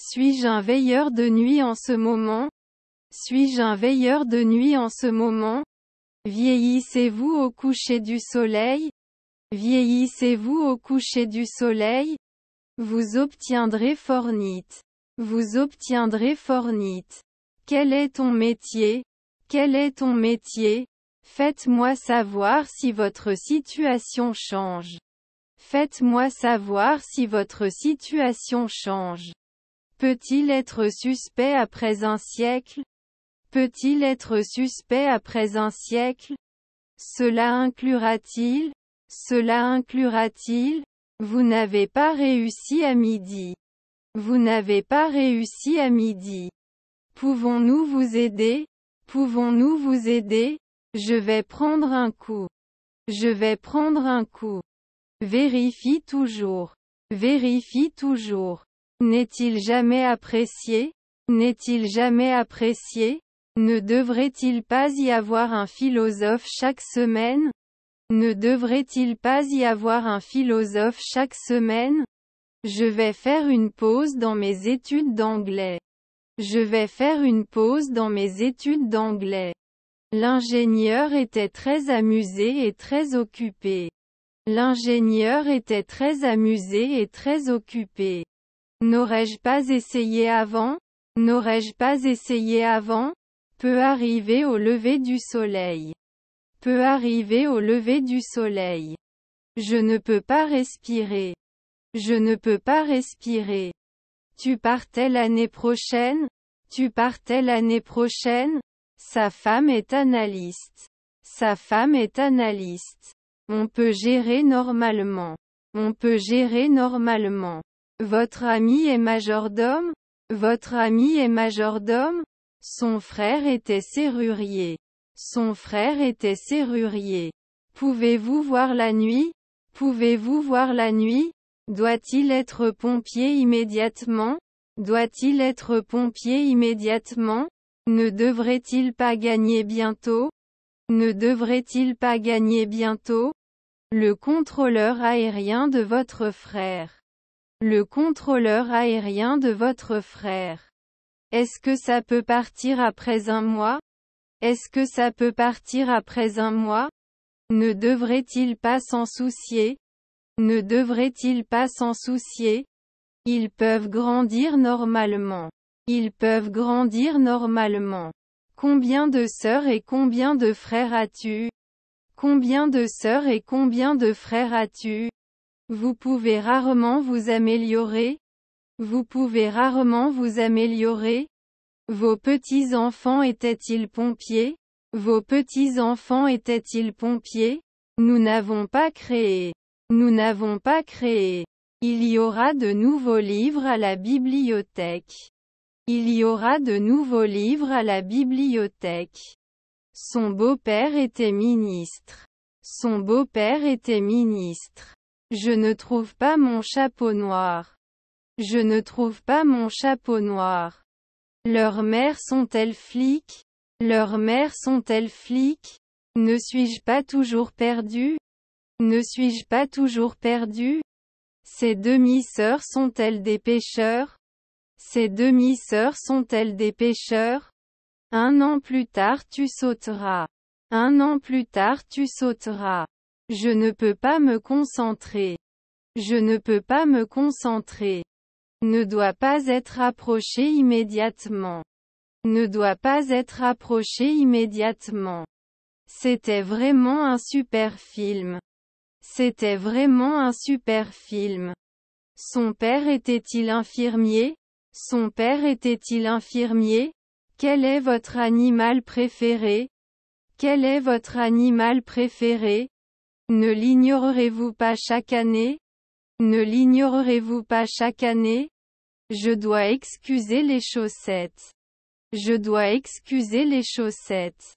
Suis-je un veilleur de nuit en ce moment Suis-je un veilleur de nuit en ce moment Vieillissez-vous au coucher du soleil Vieillissez-vous au coucher du soleil Vous obtiendrez fornite. Vous obtiendrez fornite. Quel est ton métier Quel est ton métier Faites-moi savoir si votre situation change. Faites-moi savoir si votre situation change. Peut-il être suspect après un siècle Peut-il être suspect après un siècle Cela inclura-t-il Cela inclura-t-il Vous n'avez pas réussi à midi. Vous n'avez pas réussi à midi. Pouvons-nous vous aider Pouvons-nous vous aider Je vais prendre un coup. Je vais prendre un coup. Vérifie toujours. Vérifie toujours. N'est-il jamais apprécié N'est-il jamais apprécié Ne devrait-il pas y avoir un philosophe chaque semaine Ne devrait-il pas y avoir un philosophe chaque semaine Je vais faire une pause dans mes études d'anglais. Je vais faire une pause dans mes études d'anglais. L'ingénieur était très amusé et très occupé. L'ingénieur était très amusé et très occupé. N'aurais-je pas essayé avant N'aurais-je pas essayé avant Peut arriver au lever du soleil. Peut arriver au lever du soleil. Je ne peux pas respirer. Je ne peux pas respirer. Tu partais l'année prochaine Tu partais l'année prochaine Sa femme est analyste. Sa femme est analyste. On peut gérer normalement. On peut gérer normalement. Votre ami est majordome Votre ami est majordome Son frère était serrurier. Son frère était serrurier. Pouvez-vous voir la nuit Pouvez-vous voir la nuit Doit-il être pompier immédiatement Doit-il être pompier immédiatement Ne devrait-il pas gagner bientôt Ne devrait-il pas gagner bientôt Le contrôleur aérien de votre frère le contrôleur aérien de votre frère. Est-ce que ça peut partir après un mois Est-ce que ça peut partir après un mois Ne devrait-il pas s'en soucier Ne devrait-il pas s'en soucier Ils peuvent grandir normalement. Ils peuvent grandir normalement. Combien de sœurs et combien de frères as-tu Combien de sœurs et combien de frères as-tu vous pouvez rarement vous améliorer. Vous pouvez rarement vous améliorer. Vos petits-enfants étaient-ils pompiers Vos petits-enfants étaient-ils pompiers Nous n'avons pas créé. Nous n'avons pas créé. Il y aura de nouveaux livres à la bibliothèque. Il y aura de nouveaux livres à la bibliothèque. Son beau-père était ministre. Son beau-père était ministre. Je ne trouve pas mon chapeau noir. Je ne trouve pas mon chapeau noir. Leurs mères sont-elles flics Leurs mères sont-elles flics Ne suis-je pas toujours perdu Ne suis-je pas toujours perdu Ces demi-sœurs sont-elles des pêcheurs Ces demi-sœurs sont-elles des pêcheurs Un an plus tard tu sauteras. Un an plus tard tu sauteras. Je ne peux pas me concentrer. Je ne peux pas me concentrer. Ne doit pas être approché immédiatement. Ne doit pas être approché immédiatement. C'était vraiment un super film. C'était vraiment un super film. Son père était-il infirmier Son père était-il infirmier Quel est votre animal préféré Quel est votre animal préféré ne l'ignorerez-vous pas chaque année Ne l'ignorerez-vous pas chaque année Je dois excuser les chaussettes. Je dois excuser les chaussettes.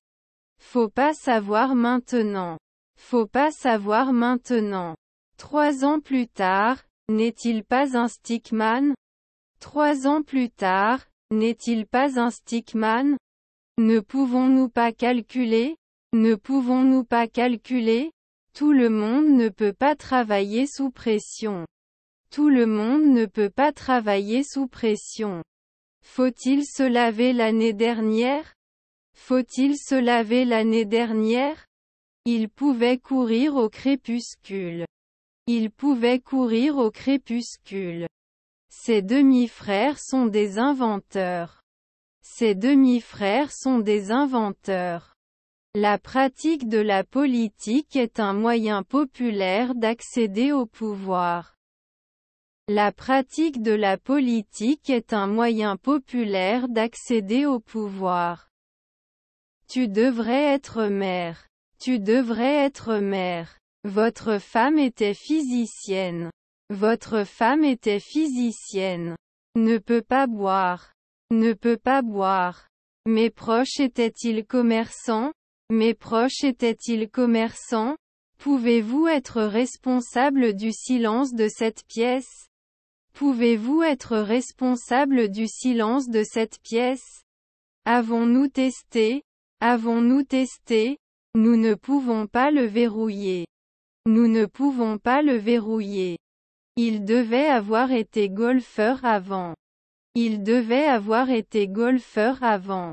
Faut pas savoir maintenant. Faut pas savoir maintenant. Trois ans plus tard, n'est-il pas un stickman Trois ans plus tard, n'est-il pas un stickman Ne pouvons-nous pas calculer Ne pouvons-nous pas calculer tout le monde ne peut pas travailler sous pression. Tout le monde ne peut pas travailler sous pression. Faut-il se laver l'année dernière Faut-il se laver l'année dernière Il pouvait courir au crépuscule. Il pouvait courir au crépuscule. Ses demi-frères sont des inventeurs. Ses demi-frères sont des inventeurs. La pratique de la politique est un moyen populaire d'accéder au pouvoir. La pratique de la politique est un moyen populaire d'accéder au pouvoir. Tu devrais être mère. Tu devrais être mère. Votre femme était physicienne. Votre femme était physicienne. Ne peut pas boire. Ne peut pas boire. Mes proches étaient-ils commerçants mes proches étaient-ils commerçants Pouvez-vous être responsable du silence de cette pièce Pouvez-vous être responsable du silence de cette pièce Avons-nous testé Avons-nous testé Nous ne pouvons pas le verrouiller. Nous ne pouvons pas le verrouiller. Il devait avoir été golfeur avant. Il devait avoir été golfeur avant.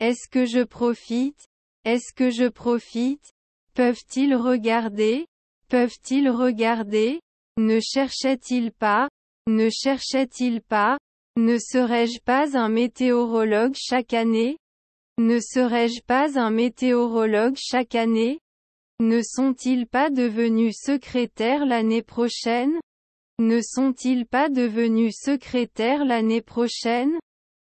Est-ce que je profite est-ce que je profite Peuvent-ils regarder Peuvent-ils regarder Ne cherchait-il pas Ne cherchait-il pas Ne serais-je pas un météorologue chaque année Ne serais-je pas un météorologue chaque année Ne sont-ils pas devenus secrétaires l'année prochaine Ne sont-ils pas devenus secrétaires l'année prochaine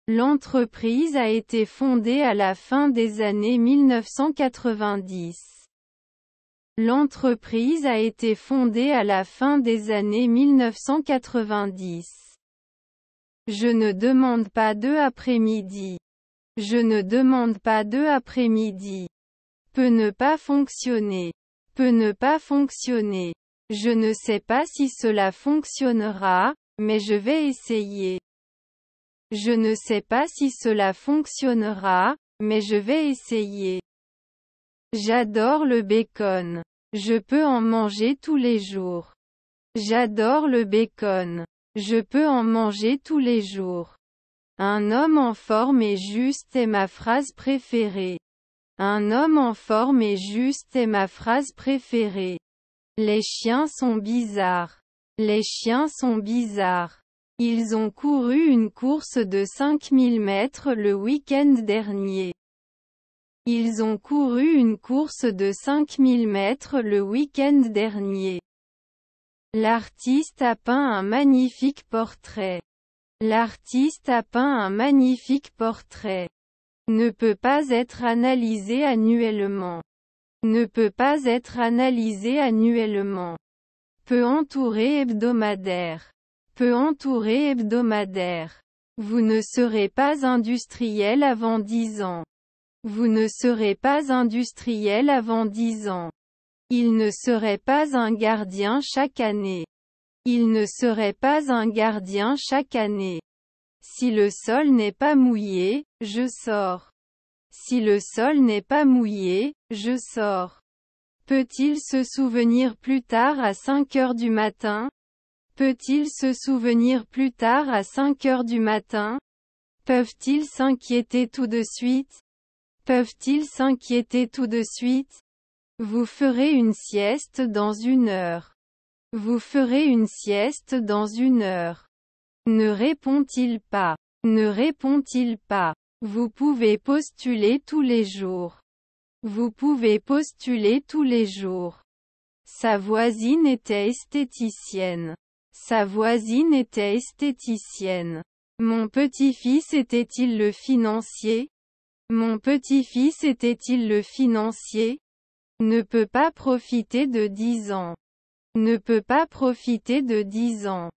L'entreprise a été fondée à la fin des années 1990. L'entreprise a été fondée à la fin des années 1990. Je ne demande pas deux après-midi. Je ne demande pas deux après-midi. Peut ne pas fonctionner. Peut ne pas fonctionner. Je ne sais pas si cela fonctionnera, mais je vais essayer. Je ne sais pas si cela fonctionnera, mais je vais essayer. J'adore le bacon. Je peux en manger tous les jours. J'adore le bacon. Je peux en manger tous les jours. Un homme en forme et juste est ma phrase préférée. Un homme en forme et juste est ma phrase préférée. Les chiens sont bizarres. Les chiens sont bizarres. Ils ont couru une course de 5000 mètres le week-end dernier. Ils ont couru une course de 5000 mètres le week-end dernier. L'artiste a peint un magnifique portrait. L'artiste a peint un magnifique portrait. Ne peut pas être analysé annuellement. Ne peut pas être analysé annuellement. Peut entourer hebdomadaire peu entouré hebdomadaire. Vous ne serez pas industriel avant 10 ans. Vous ne serez pas industriel avant 10 ans. Il ne serait pas un gardien chaque année. Il ne serait pas un gardien chaque année. Si le sol n'est pas mouillé, je sors. Si le sol n'est pas mouillé, je sors. Peut-il se souvenir plus tard à 5 heures du matin, Peut-il se souvenir plus tard à 5 heures du matin Peuvent-ils s'inquiéter tout de suite Peuvent-ils s'inquiéter tout de suite Vous ferez une sieste dans une heure. Vous ferez une sieste dans une heure. Ne répond-il pas Ne répond-il pas Vous pouvez postuler tous les jours. Vous pouvez postuler tous les jours. Sa voisine était esthéticienne. Sa voisine était esthéticienne. Mon petit-fils était-il le financier Mon petit-fils était-il le financier Ne peut pas profiter de dix ans. Ne peut pas profiter de dix ans.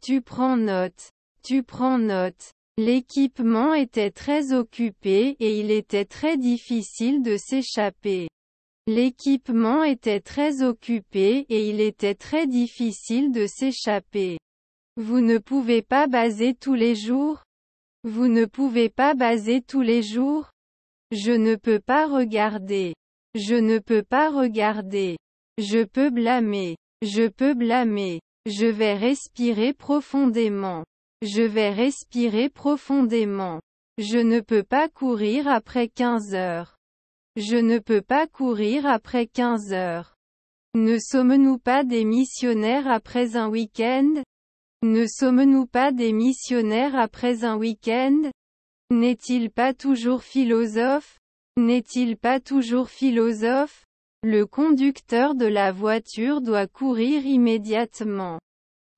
Tu prends note. Tu prends note. L'équipement était très occupé et il était très difficile de s'échapper. L'équipement était très occupé et il était très difficile de s'échapper. Vous ne pouvez pas baser tous les jours Vous ne pouvez pas baser tous les jours Je ne peux pas regarder. Je ne peux pas regarder. Je peux blâmer. Je peux blâmer. Je vais respirer profondément. Je vais respirer profondément. Je ne peux pas courir après 15 heures. Je ne peux pas courir après 15 heures. Ne sommes-nous pas des missionnaires après un week-end Ne sommes-nous pas des missionnaires après un week-end N'est-il pas toujours philosophe N'est-il pas toujours philosophe Le conducteur de la voiture doit courir immédiatement.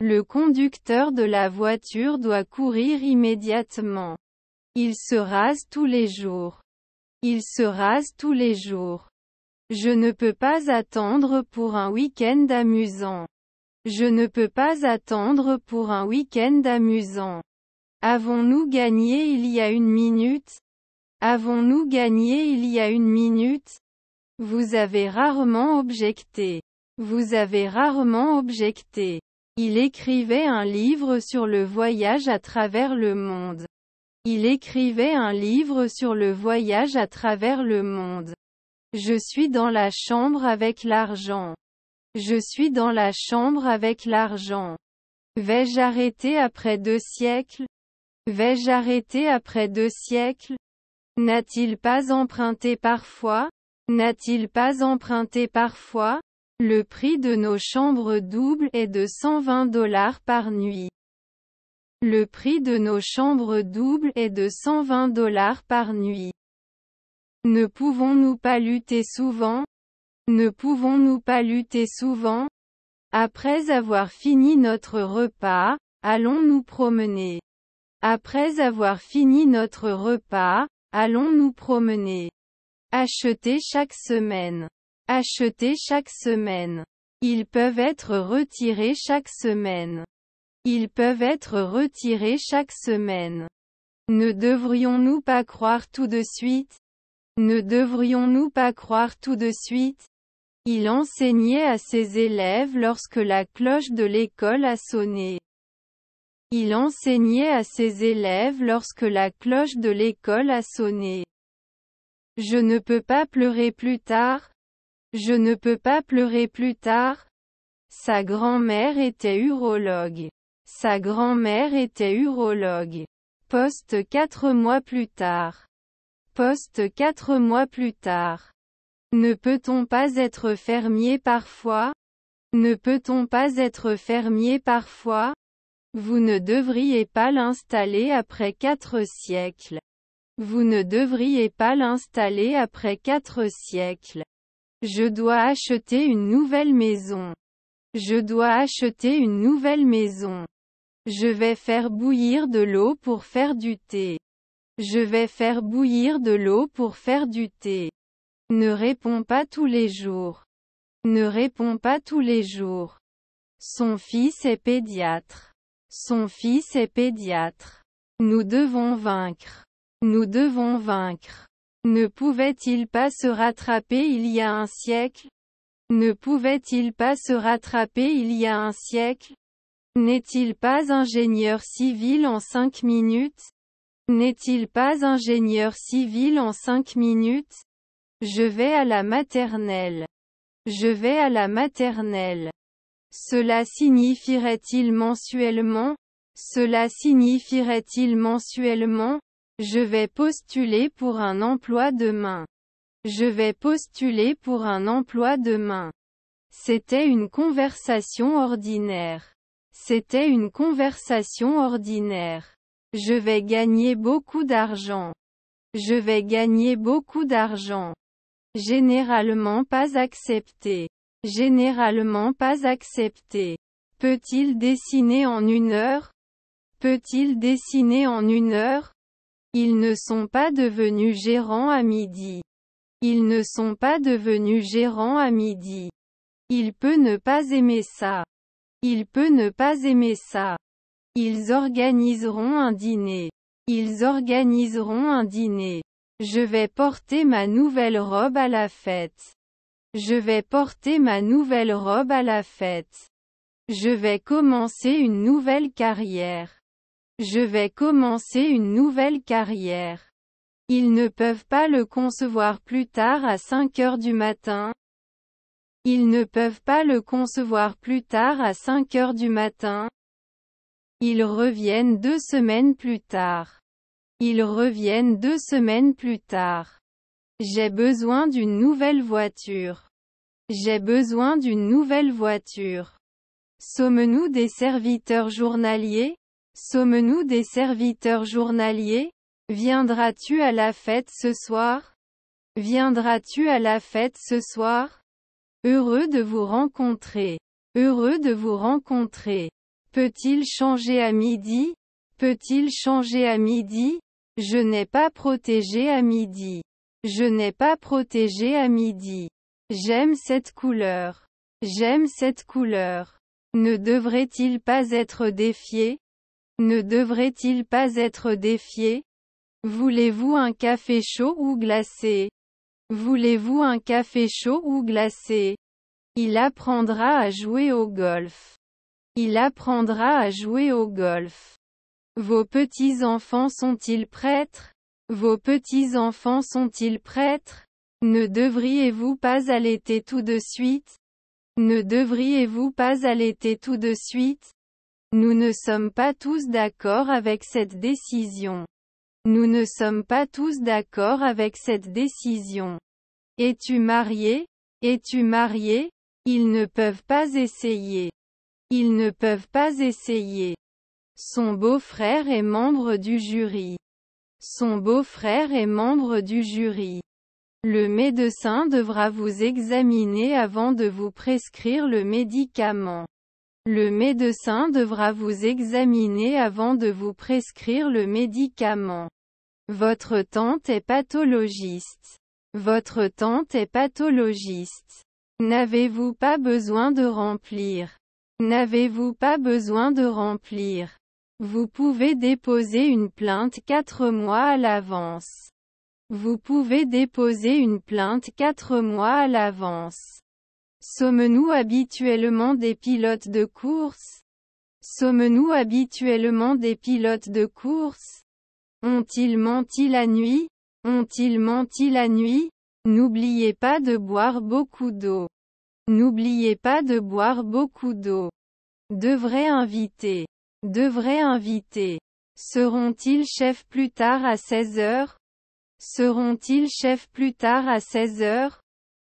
Le conducteur de la voiture doit courir immédiatement. Il se rase tous les jours. Il se rase tous les jours. Je ne peux pas attendre pour un week-end amusant. Je ne peux pas attendre pour un week-end amusant. Avons-nous gagné il y a une minute Avons-nous gagné il y a une minute Vous avez rarement objecté. Vous avez rarement objecté. Il écrivait un livre sur le voyage à travers le monde. Il écrivait un livre sur le voyage à travers le monde. Je suis dans la chambre avec l'argent. Je suis dans la chambre avec l'argent. Vais-je arrêter après deux siècles Vais-je arrêter après deux siècles N'a-t-il pas emprunté parfois N'a-t-il pas emprunté parfois Le prix de nos chambres doubles est de 120 dollars par nuit. Le prix de nos chambres doubles est de 120 dollars par nuit. Ne pouvons-nous pas lutter souvent Ne pouvons-nous pas lutter souvent Après avoir fini notre repas, allons nous promener. Après avoir fini notre repas, allons nous promener. Acheter chaque semaine. Acheter chaque semaine. Ils peuvent être retirés chaque semaine. Ils peuvent être retirés chaque semaine. Ne devrions-nous pas croire tout de suite Ne devrions-nous pas croire tout de suite Il enseignait à ses élèves lorsque la cloche de l'école a sonné. Il enseignait à ses élèves lorsque la cloche de l'école a sonné. Je ne peux pas pleurer plus tard. Je ne peux pas pleurer plus tard. Sa grand-mère était urologue. Sa grand-mère était urologue. Poste quatre mois plus tard. Poste quatre mois plus tard. Ne peut-on pas être fermier parfois Ne peut-on pas être fermier parfois Vous ne devriez pas l'installer après quatre siècles. Vous ne devriez pas l'installer après quatre siècles. Je dois acheter une nouvelle maison. Je dois acheter une nouvelle maison. Je vais faire bouillir de l'eau pour faire du thé. Je vais faire bouillir de l'eau pour faire du thé. Ne réponds pas tous les jours. Ne réponds pas tous les jours. Son fils est pédiatre. Son fils est pédiatre. Nous devons vaincre. Nous devons vaincre. Ne pouvait-il pas se rattraper il y a un siècle Ne pouvait-il pas se rattraper il y a un siècle n'est-il pas ingénieur civil en 5 minutes N'est-il pas ingénieur civil en 5 minutes Je vais à la maternelle. Je vais à la maternelle. Cela signifierait-il mensuellement Cela signifierait-il mensuellement Je vais postuler pour un emploi demain. Je vais postuler pour un emploi demain. C'était une conversation ordinaire. C'était une conversation ordinaire. Je vais gagner beaucoup d'argent. Je vais gagner beaucoup d'argent. Généralement pas accepté. Généralement pas accepté. Peut-il dessiner en une heure Peut-il dessiner en une heure Ils ne sont pas devenus gérants à midi. Ils ne sont pas devenus gérants à midi. Il peut ne pas aimer ça. Il peut ne pas aimer ça. Ils organiseront un dîner. Ils organiseront un dîner. Je vais porter ma nouvelle robe à la fête. Je vais porter ma nouvelle robe à la fête. Je vais commencer une nouvelle carrière. Je vais commencer une nouvelle carrière. Ils ne peuvent pas le concevoir plus tard à 5 heures du matin, ils ne peuvent pas le concevoir plus tard à 5 heures du matin. Ils reviennent deux semaines plus tard. Ils reviennent deux semaines plus tard. J'ai besoin d'une nouvelle voiture. J'ai besoin d'une nouvelle voiture. Sommes-nous des serviteurs journaliers Sommes-nous des serviteurs journaliers Viendras-tu à la fête ce soir Viendras-tu à la fête ce soir Heureux de vous rencontrer. Heureux de vous rencontrer. Peut-il changer à midi Peut-il changer à midi Je n'ai pas protégé à midi. Je n'ai pas protégé à midi. J'aime cette couleur. J'aime cette couleur. Ne devrait-il pas être défié Ne devrait-il pas être défié Voulez-vous un café chaud ou glacé Voulez-vous un café chaud ou glacé Il apprendra à jouer au golf. Il apprendra à jouer au golf. Vos petits-enfants sont-ils prêtres Vos petits-enfants sont-ils prêtres Ne devriez-vous pas allaiter tout de suite Ne devriez-vous pas allaiter tout de suite Nous ne sommes pas tous d'accord avec cette décision. Nous ne sommes pas tous d'accord avec cette décision. Es-tu marié Es-tu marié Ils ne peuvent pas essayer. Ils ne peuvent pas essayer. Son beau-frère est membre du jury. Son beau-frère est membre du jury. Le médecin devra vous examiner avant de vous prescrire le médicament. Le médecin devra vous examiner avant de vous prescrire le médicament. Votre tante est pathologiste. Votre tante est pathologiste. N'avez-vous pas besoin de remplir N'avez-vous pas besoin de remplir Vous pouvez déposer une plainte 4 mois à l'avance. Vous pouvez déposer une plainte 4 mois à l'avance. Sommes-nous habituellement des pilotes de course Sommes-nous habituellement des pilotes de course Ont-ils menti la nuit Ont-ils menti la nuit N'oubliez pas de boire beaucoup d'eau. N'oubliez pas de boire beaucoup d'eau. Devraient inviter. Devraient inviter. Seront-ils chefs plus tard à 16 heures Seront-ils chefs plus tard à 16 heures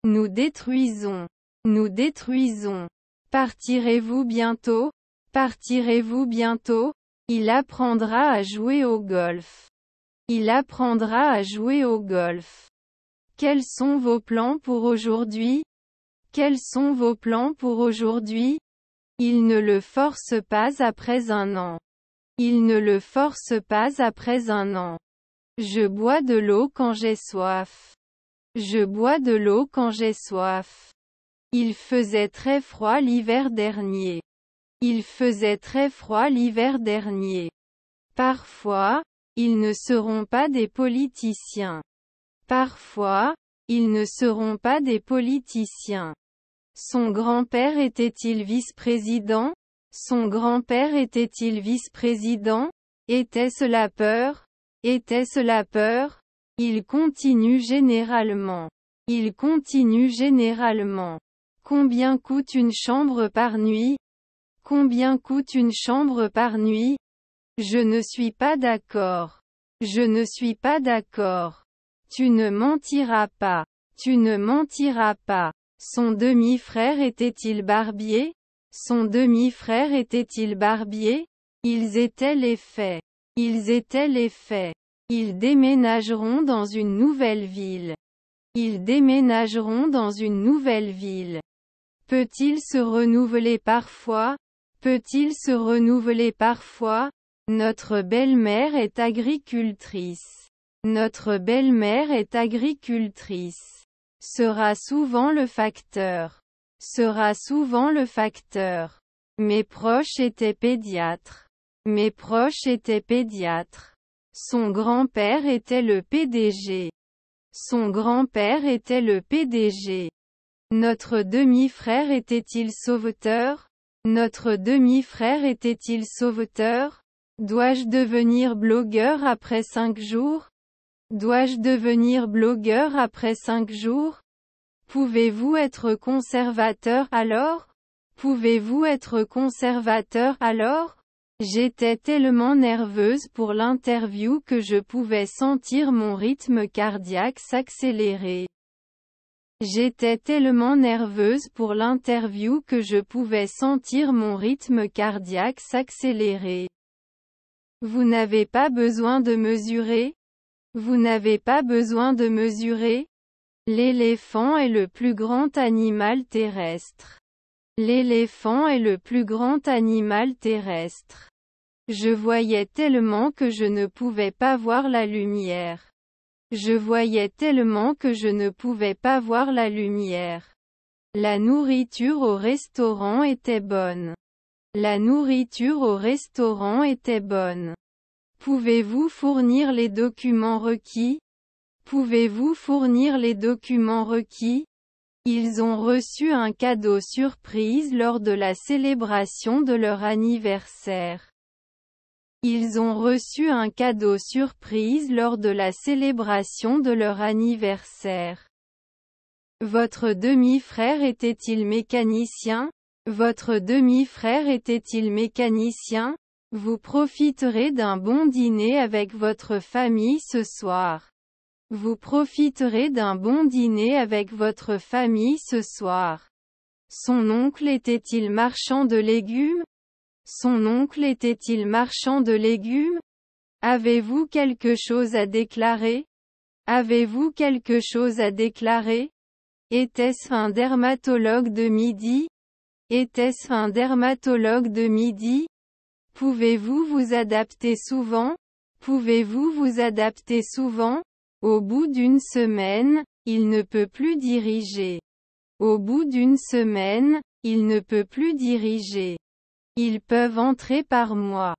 Nous détruisons. Nous détruisons. Partirez-vous bientôt Partirez-vous bientôt Il apprendra à jouer au golf. Il apprendra à jouer au golf. Quels sont vos plans pour aujourd'hui Quels sont vos plans pour aujourd'hui Il ne le force pas après un an. Il ne le force pas après un an. Je bois de l'eau quand j'ai soif. Je bois de l'eau quand j'ai soif. Il faisait très froid l'hiver dernier. Il faisait très froid l'hiver dernier. Parfois, ils ne seront pas des politiciens. Parfois, ils ne seront pas des politiciens. Son grand-père était-il vice-président Son grand-père était-il vice-président Était-ce la peur Était-ce la peur Il continue généralement. Il continue généralement. Combien coûte une chambre par nuit Combien coûte une chambre par nuit Je ne suis pas d'accord. Je ne suis pas d'accord. Tu ne mentiras pas. Tu ne mentiras pas. Son demi-frère était-il barbier Son demi-frère était-il barbier Ils étaient les faits. Ils étaient les faits. Ils déménageront dans une nouvelle ville. Ils déménageront dans une nouvelle ville. Peut-il se renouveler parfois Peut-il se renouveler parfois Notre belle-mère est agricultrice. Notre belle-mère est agricultrice. Sera souvent le facteur. Sera souvent le facteur. Mes proches étaient pédiatres. Mes proches étaient pédiatres. Son grand-père était le PDG. Son grand-père était le PDG. Notre demi-frère était-il sauveteur Notre demi-frère était-il sauveteur Dois-je devenir blogueur après cinq jours Dois-je devenir blogueur après cinq jours Pouvez-vous être conservateur alors Pouvez-vous être conservateur alors J'étais tellement nerveuse pour l'interview que je pouvais sentir mon rythme cardiaque s'accélérer. J'étais tellement nerveuse pour l'interview que je pouvais sentir mon rythme cardiaque s'accélérer. Vous n'avez pas besoin de mesurer Vous n'avez pas besoin de mesurer L'éléphant est le plus grand animal terrestre. L'éléphant est le plus grand animal terrestre. Je voyais tellement que je ne pouvais pas voir la lumière. Je voyais tellement que je ne pouvais pas voir la lumière. La nourriture au restaurant était bonne. La nourriture au restaurant était bonne. Pouvez-vous fournir les documents requis Pouvez-vous fournir les documents requis Ils ont reçu un cadeau surprise lors de la célébration de leur anniversaire. Ils ont reçu un cadeau surprise lors de la célébration de leur anniversaire. Votre demi-frère était-il mécanicien Votre demi-frère était-il mécanicien Vous profiterez d'un bon dîner avec votre famille ce soir. Vous profiterez d'un bon dîner avec votre famille ce soir. Son oncle était-il marchand de légumes son oncle était-il marchand de légumes Avez-vous quelque chose à déclarer Avez-vous quelque chose à déclarer Était-ce un dermatologue de midi Était-ce un dermatologue de midi Pouvez-vous vous adapter souvent Pouvez-vous vous adapter souvent Au bout d'une semaine, il ne peut plus diriger. Au bout d'une semaine, il ne peut plus diriger. Ils peuvent entrer par moi.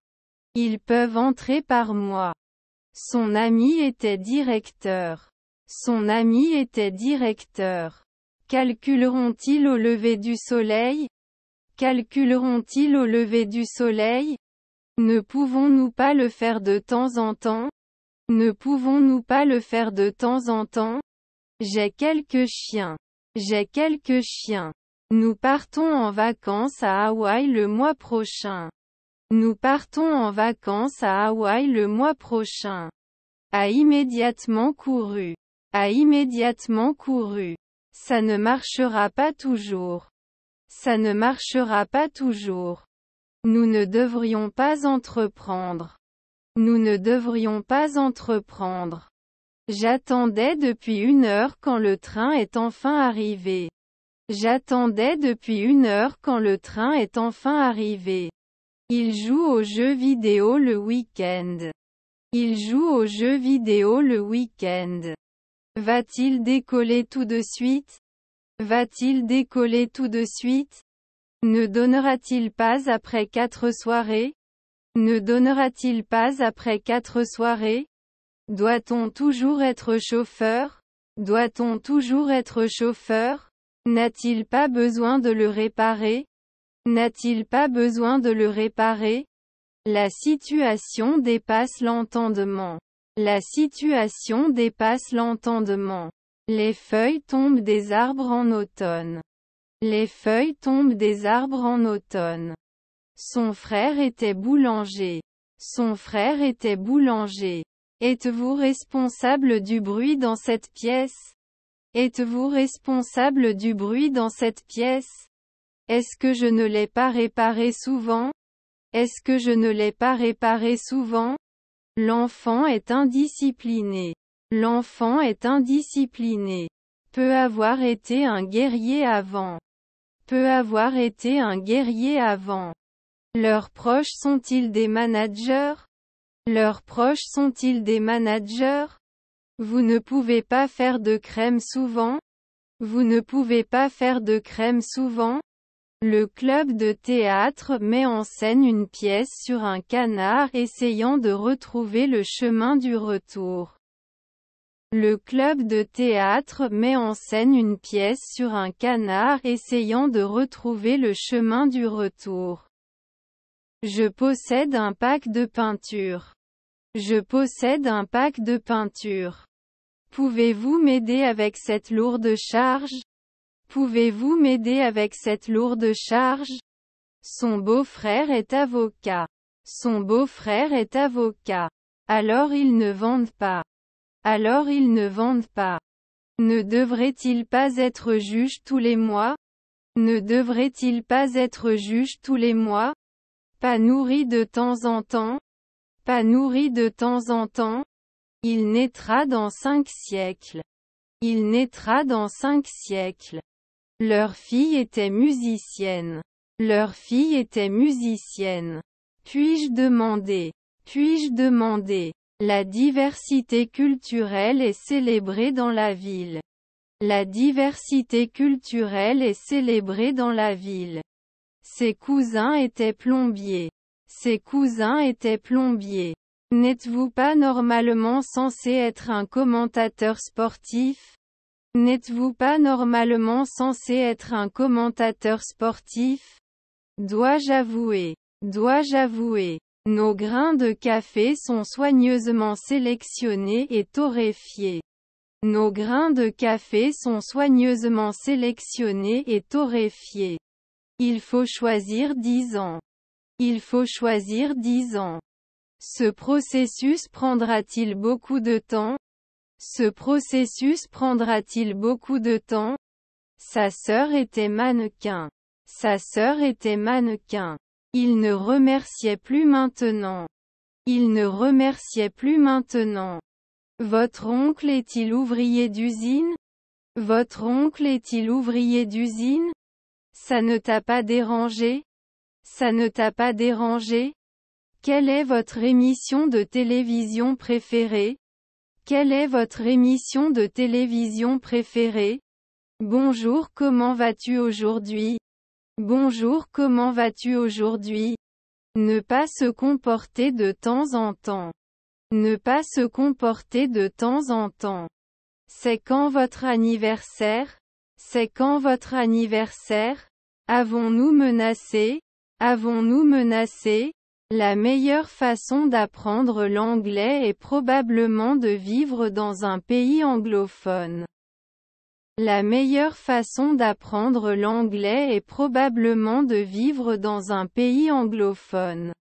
Ils peuvent entrer par moi. Son ami était directeur. Son ami était directeur. Calculeront-ils au lever du soleil Calculeront-ils au lever du soleil Ne pouvons-nous pas le faire de temps en temps Ne pouvons-nous pas le faire de temps en temps J'ai quelques chiens. J'ai quelques chiens. Nous partons en vacances à Hawaï le mois prochain. Nous partons en vacances à Hawaï le mois prochain. A immédiatement couru. A immédiatement couru. Ça ne marchera pas toujours. Ça ne marchera pas toujours. Nous ne devrions pas entreprendre. Nous ne devrions pas entreprendre. J'attendais depuis une heure quand le train est enfin arrivé. J'attendais depuis une heure quand le train est enfin arrivé. Il joue aux jeux vidéo le week-end. Il joue aux jeux vidéo le week-end. Va-t-il décoller tout de suite Va-t-il décoller tout de suite Ne donnera-t-il pas après quatre soirées Ne donnera-t-il pas après quatre soirées Doit-on toujours être chauffeur Doit-on toujours être chauffeur N'a-t-il pas besoin de le réparer N'a-t-il pas besoin de le réparer La situation dépasse l'entendement. La situation dépasse l'entendement. Les feuilles tombent des arbres en automne. Les feuilles tombent des arbres en automne. Son frère était boulanger. Son frère était boulanger. Êtes-vous responsable du bruit dans cette pièce Êtes-vous responsable du bruit dans cette pièce Est-ce que je ne l'ai pas réparé souvent Est-ce que je ne l'ai pas réparé souvent L'enfant est indiscipliné. L'enfant est indiscipliné. Peut avoir été un guerrier avant. Peut avoir été un guerrier avant. Leurs proches sont-ils des managers Leurs proches sont-ils des managers vous ne pouvez pas faire de crème souvent Vous ne pouvez pas faire de crème souvent Le club de théâtre met en scène une pièce sur un canard essayant de retrouver le chemin du retour. Le club de théâtre met en scène une pièce sur un canard essayant de retrouver le chemin du retour. Je possède un pack de peinture. Je possède un pack de peinture. Pouvez-vous m'aider avec cette lourde charge Pouvez-vous m'aider avec cette lourde charge Son beau-frère est avocat. Son beau-frère est avocat. Alors il ne vendent pas. Alors ils ne vendent pas. Ne devrait-il pas être juge tous les mois Ne devrait-il pas être juge tous les mois Pas nourri de temps en temps pas nourri de temps en temps Il naîtra dans cinq siècles. Il naîtra dans cinq siècles. Leur fille était musicienne. Leur fille était musicienne. Puis-je demander Puis-je demander La diversité culturelle est célébrée dans la ville. La diversité culturelle est célébrée dans la ville. Ses cousins étaient plombiers. Ses cousins étaient plombiers. N'êtes-vous pas normalement censé être un commentateur sportif N'êtes-vous pas normalement censé être un commentateur sportif Dois-je avouer Dois-je avouer Nos grains de café sont soigneusement sélectionnés et torréfiés. Nos grains de café sont soigneusement sélectionnés et torréfiés. Il faut choisir 10 ans. Il faut choisir 10 ans. Ce processus prendra-t-il beaucoup de temps Ce processus prendra-t-il beaucoup de temps Sa sœur était mannequin. Sa sœur était mannequin. Il ne remerciait plus maintenant. Il ne remerciait plus maintenant. Votre oncle est-il ouvrier d'usine Votre oncle est-il ouvrier d'usine Ça ne t'a pas dérangé ça ne t'a pas dérangé Quelle est votre émission de télévision préférée Quelle est votre émission de télévision préférée Bonjour comment vas-tu aujourd'hui Bonjour comment vas-tu aujourd'hui Ne pas se comporter de temps en temps. Ne pas se comporter de temps en temps. C'est quand votre anniversaire C'est quand votre anniversaire Avons-nous menacé Avons-nous menacé La meilleure façon d'apprendre l'anglais est probablement de vivre dans un pays anglophone. La meilleure façon d'apprendre l'anglais est probablement de vivre dans un pays anglophone.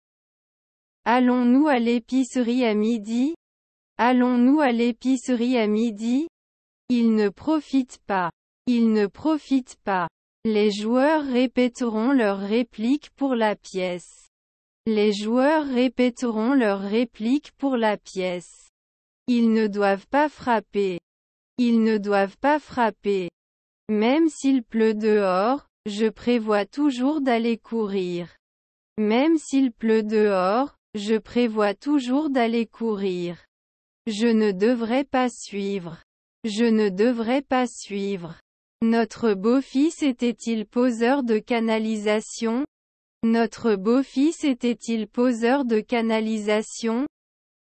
Allons-nous à l'épicerie à midi Allons-nous à l'épicerie à midi Il ne profite pas. Il ne profite pas. Les joueurs répéteront leurs répliques pour la pièce. Les joueurs répéteront leurs répliques pour la pièce. Ils ne doivent pas frapper. Ils ne doivent pas frapper. Même s'il pleut dehors, je prévois toujours d'aller courir. Même s'il pleut dehors, je prévois toujours d'aller courir. Je ne devrais pas suivre. Je ne devrais pas suivre. Notre beau-fils était-il poseur de canalisation Notre beau-fils était-il poseur de canalisation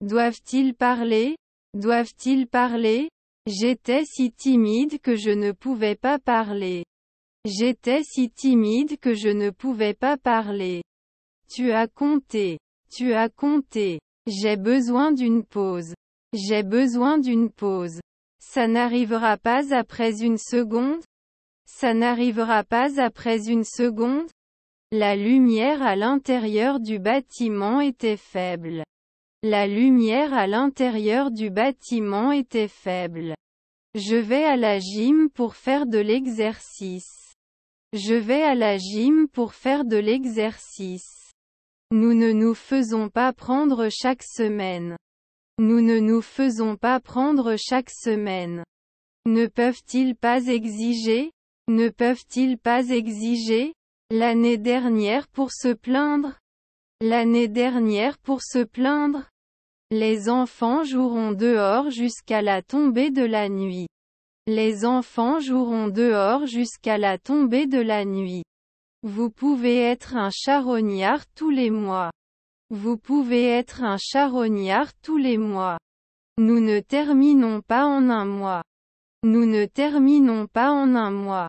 Doivent-ils parler Doivent-ils parler J'étais si timide que je ne pouvais pas parler. J'étais si timide que je ne pouvais pas parler. Tu as compté. Tu as compté. J'ai besoin d'une pause. J'ai besoin d'une pause. Ça n'arrivera pas après une seconde ça n'arrivera pas après une seconde. La lumière à l'intérieur du bâtiment était faible. La lumière à l'intérieur du bâtiment était faible. Je vais à la gym pour faire de l'exercice. Je vais à la gym pour faire de l'exercice. Nous ne nous faisons pas prendre chaque semaine. Nous ne nous faisons pas prendre chaque semaine. Ne peuvent-ils pas exiger ne peuvent-ils pas exiger L'année dernière pour se plaindre L'année dernière pour se plaindre Les enfants joueront dehors jusqu'à la tombée de la nuit. Les enfants joueront dehors jusqu'à la tombée de la nuit. Vous pouvez être un charognard tous les mois. Vous pouvez être un charognard tous les mois. Nous ne terminons pas en un mois. Nous ne terminons pas en un mois.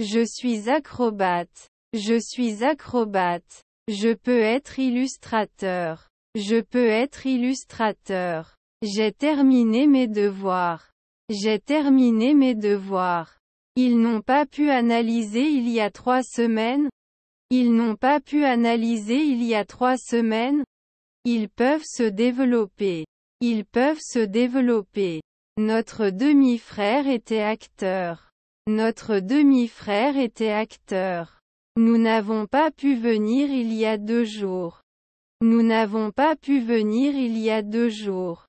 Je suis acrobate. Je suis acrobate. Je peux être illustrateur. Je peux être illustrateur. J'ai terminé mes devoirs. J'ai terminé mes devoirs. Ils n'ont pas pu analyser il y a trois semaines. Ils n'ont pas pu analyser il y a trois semaines. Ils peuvent se développer. Ils peuvent se développer. Notre demi-frère était acteur. Notre demi-frère était acteur. Nous n'avons pas pu venir il y a deux jours. Nous n'avons pas pu venir il y a deux jours.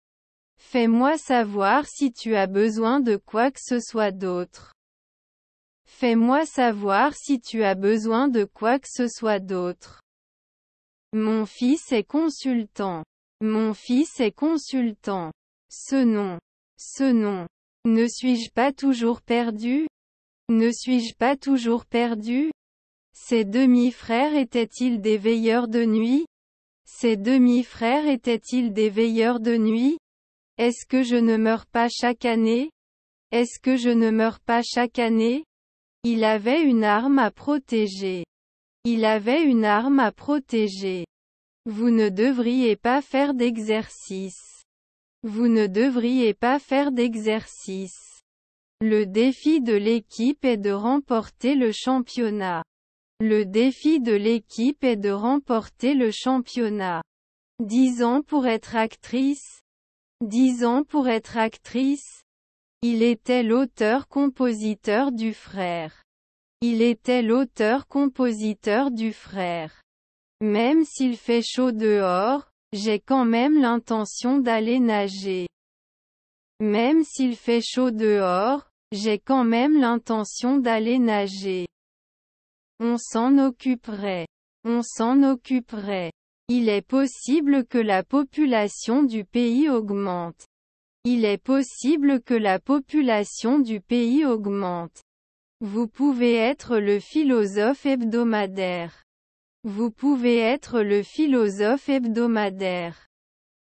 Fais-moi savoir si tu as besoin de quoi que ce soit d'autre. Fais-moi savoir si tu as besoin de quoi que ce soit d'autre. Mon fils est consultant. Mon fils est consultant. Ce nom. Ce nom. Ne suis-je pas toujours perdu ne suis-je pas toujours perdu Ses demi-frères étaient-ils des veilleurs de nuit Ses demi-frères étaient-ils des veilleurs de nuit Est-ce que je ne meurs pas chaque année Est-ce que je ne meurs pas chaque année Il avait une arme à protéger. Il avait une arme à protéger. Vous ne devriez pas faire d'exercice. Vous ne devriez pas faire d'exercice. Le défi de l'équipe est de remporter le championnat. Le défi de l'équipe est de remporter le championnat. 10 ans pour être actrice. 10 ans pour être actrice. Il était l'auteur-compositeur du frère. Il était l'auteur-compositeur du frère. Même s'il fait chaud dehors, j'ai quand même l'intention d'aller nager. Même s'il fait chaud dehors, j'ai quand même l'intention d'aller nager. On s'en occuperait. On s'en occuperait. Il est possible que la population du pays augmente. Il est possible que la population du pays augmente. Vous pouvez être le philosophe hebdomadaire. Vous pouvez être le philosophe hebdomadaire.